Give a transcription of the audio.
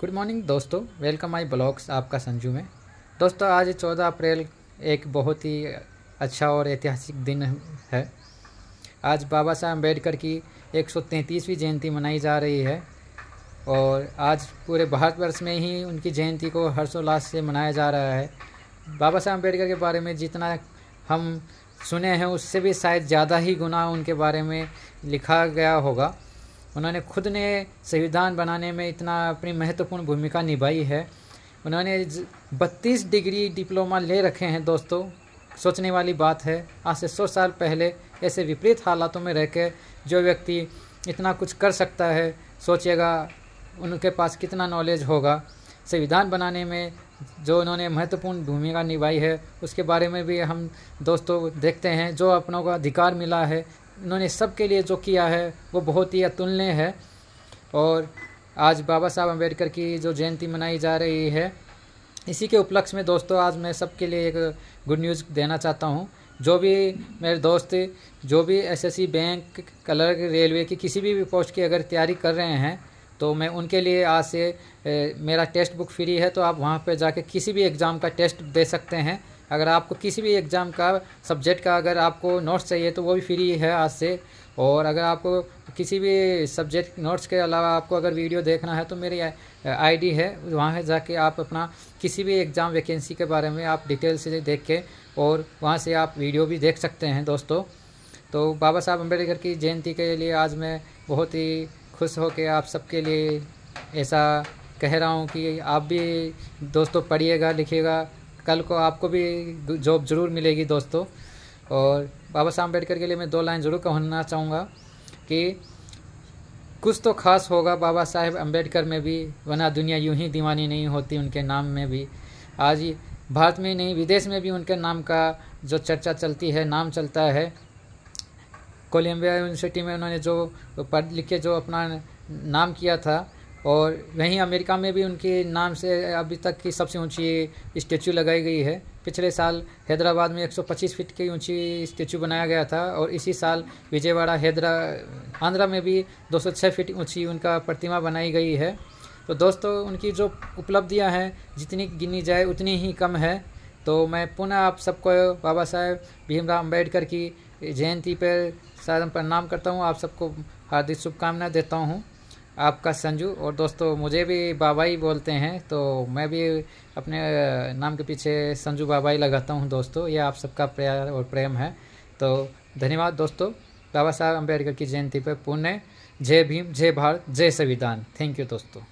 good morning दोस्तों welcome I blogs आपका संजू में दोस्तों आज 14 अप्रैल एक बहुत ही अच्छा और ऐतिहासिक दिन है आज बाबा साहब अम्बेडकर की 133वीं जयंती मनाई जा रही है और आज पूरे भारतवर्ष में ही उनकी जयंती को हर्षोल्लास से मनाया जा रहा है बाबा साहब अम्बेडकर के बारे में जितना हम सुने हैं उससे भी शायद ज़्यादा ही गुना उनके बारे में लिखा गया होगा उन्होंने खुद ने संविधान बनाने में इतना अपनी महत्वपूर्ण भूमिका निभाई है उन्होंने बत्तीस डिग्री डिप्लोमा ले रखे हैं दोस्तों सोचने वाली बात है आज से सौ साल पहले ऐसे विपरीत हालातों में रह जो व्यक्ति इतना कुछ कर सकता है सोचेगा उनके पास कितना नॉलेज होगा संविधान बनाने में जो उन्होंने महत्वपूर्ण भूमिका निभाई है उसके बारे में भी हम दोस्तों देखते हैं जो अपनों को अधिकार मिला है उन्होंने सबके लिए जो किया है वो बहुत ही अतुलनीय है और आज बाबा साहब अम्बेडकर की जो जयंती मनाई जा रही है इसी के उपलक्ष्य में दोस्तों आज मैं सबके लिए एक गुड न्यूज़ देना चाहता हूँ जो भी मेरे दोस्त जो भी एसएससी बैंक कलर रेलवे की किसी भी पोस्ट की अगर तैयारी कर रहे हैं तो मैं उनके लिए आज से ए, मेरा टेस्ट बुक फ्री है तो आप वहाँ पर जाके किसी भी एग्ज़ाम का टेस्ट दे सकते हैं अगर आपको किसी भी एग्ज़ाम का सब्जेक्ट का अगर आपको नोट्स चाहिए तो वो भी फ्री है आज से और अगर आपको किसी भी सब्जेक्ट नोट्स के अलावा आपको अगर वीडियो देखना है तो मेरी आईडी है वहाँ है जाके आप अपना किसी भी एग्ज़ाम वैकेंसी के बारे में आप डिटेल से देख के और वहाँ से आप वीडियो भी देख सकते हैं दोस्तों तो बाबा साहब अम्बेडकर की जयंती के लिए आज मैं बहुत ही खुश होकर आप सबके लिए ऐसा कह रहा हूँ कि आप भी दोस्तों पढ़िएगा लिखिएगा कल को आपको भी जॉब ज़रूर मिलेगी दोस्तों और बाबा साहब अम्बेडकर के लिए मैं दो लाइन ज़रूर कहना चाहूँगा कि कुछ तो खास होगा बाबा साहेब अम्बेडकर में भी वरना दुनिया यूं ही दीवानी नहीं होती उनके नाम में भी आज भारत में नहीं विदेश में भी उनके नाम का जो चर्चा चलती है नाम चलता है कोलम्बिया यूनिवर्सिटी में उन्होंने जो पढ़ लिख के जो अपना नाम किया था और वहीं अमेरिका में भी उनके नाम से अभी तक की सबसे ऊंची स्टैचू लगाई गई है पिछले साल हैदराबाद में 125 फीट की ऊंची स्टैचू बनाया गया था और इसी साल विजयवाड़ा हैदरा आंध्रा में भी 206 फीट ऊंची उनका प्रतिमा बनाई गई है तो दोस्तों उनकी जो उपलब्धियां हैं जितनी गिनी जाए उतनी ही कम है तो मैं पुनः आप सबको बाबा साहेब भीमराव अम्बेडकर की जयंती पर साधन प्रणाम करता हूँ आप सबको हार्दिक शुभकामना देता हूँ आपका संजू और दोस्तों मुझे भी बाबा ही बोलते हैं तो मैं भी अपने नाम के पीछे संजू बाबाई लगाता हूँ दोस्तों यह आप सबका प्यार और प्रेम है तो धन्यवाद दोस्तों बाबा साहब अम्बेडकर की जयंती पर पुण्य जय भीम जय भारत जय संविधान थैंक यू दोस्तों